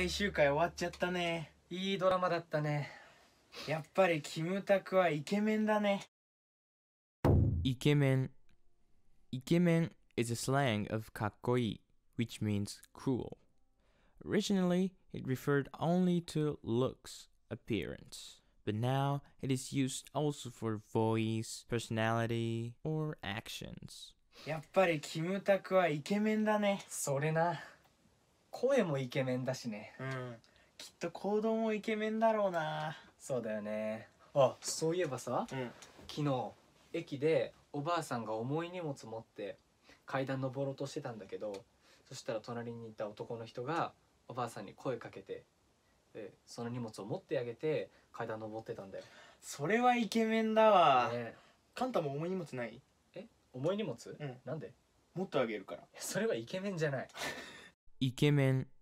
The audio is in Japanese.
最終回終わっちゃったねいいドラマだったねやっぱりキムタクはイケメンだねイケメンイケメン is a slang of かっこいい which means cruel Originally, it referred only to looks, appearance, but now it is used also for voice, personality, or actions. やっぱりキムタクはイケメンだね。それな。声もイケメンだしねうんきっと行動もイケメンだろうなそうだよねあそういえばさ、うん、昨日駅でおばあさんが重い荷物持って階段登ろうとしてたんだけどそしたら隣にいた男の人がおばあさんに声かけてでその荷物を持ってあげて階段登ってたんだよそれはイケメンだわ、ね、カンタも重い荷物ないえ重い荷物、うん、なんで持ってあげるからそれはイケメンじゃない y